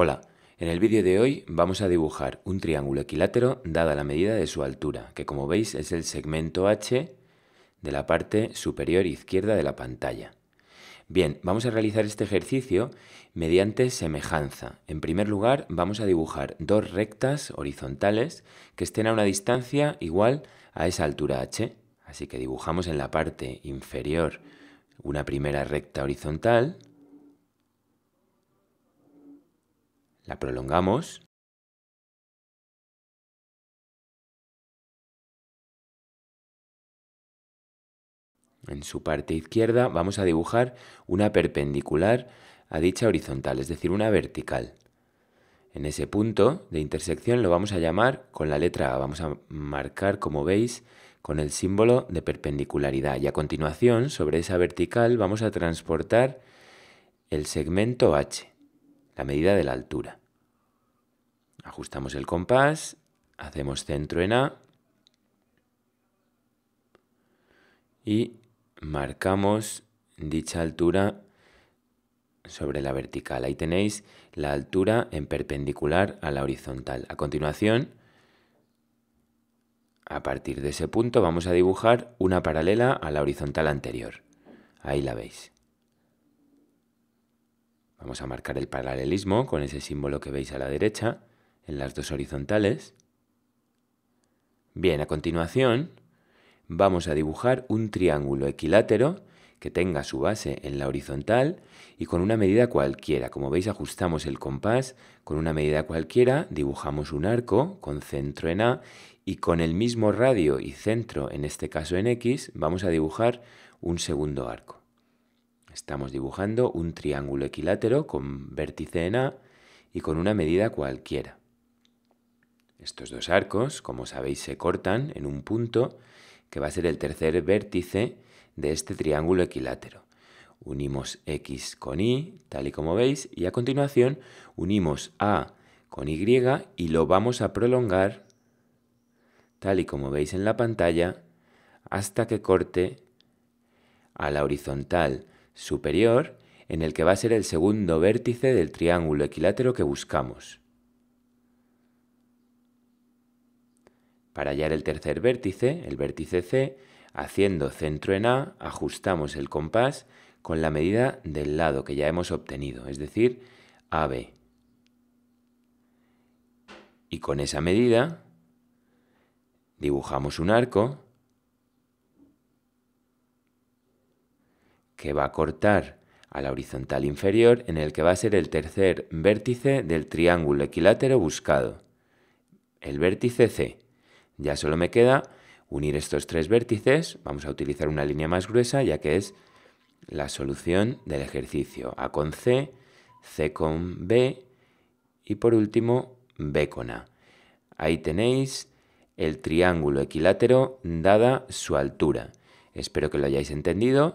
Hola, en el vídeo de hoy vamos a dibujar un triángulo equilátero dada la medida de su altura, que como veis es el segmento H de la parte superior izquierda de la pantalla. Bien, vamos a realizar este ejercicio mediante semejanza. En primer lugar, vamos a dibujar dos rectas horizontales que estén a una distancia igual a esa altura h. Así que dibujamos en la parte inferior una primera recta horizontal la prolongamos En su parte izquierda vamos a dibujar una perpendicular a dicha horizontal, es decir, una vertical. En ese punto de intersección lo vamos a llamar con la letra A, vamos a marcar, como veis, con el símbolo de perpendicularidad. Y a continuación, sobre esa vertical, vamos a transportar el segmento H la medida de la altura. Ajustamos el compás, hacemos centro en A y marcamos dicha altura sobre la vertical. Ahí tenéis la altura en perpendicular a la horizontal. A continuación, a partir de ese punto vamos a dibujar una paralela a la horizontal anterior. Ahí la veis. Vamos a marcar el paralelismo con ese símbolo que veis a la derecha, en las dos horizontales. Bien, a continuación vamos a dibujar un triángulo equilátero que tenga su base en la horizontal y con una medida cualquiera. Como veis ajustamos el compás con una medida cualquiera, dibujamos un arco con centro en A y con el mismo radio y centro, en este caso en X, vamos a dibujar un segundo arco. Estamos dibujando un triángulo equilátero con vértice en A y con una medida cualquiera. Estos dos arcos, como sabéis, se cortan en un punto que va a ser el tercer vértice de este triángulo equilátero. Unimos X con Y, tal y como veis, y a continuación unimos A con Y y lo vamos a prolongar, tal y como veis en la pantalla, hasta que corte a la horizontal superior en el que va a ser el segundo vértice del triángulo equilátero que buscamos. Para hallar el tercer vértice, el vértice C, haciendo centro en A, ajustamos el compás con la medida del lado que ya hemos obtenido, es decir, AB. Y con esa medida dibujamos un arco que va a cortar a la horizontal inferior en el que va a ser el tercer vértice del triángulo equilátero buscado, el vértice C. Ya solo me queda unir estos tres vértices, vamos a utilizar una línea más gruesa ya que es la solución del ejercicio, A con C, C con B y por último B con A. Ahí tenéis el triángulo equilátero dada su altura. Espero que lo hayáis entendido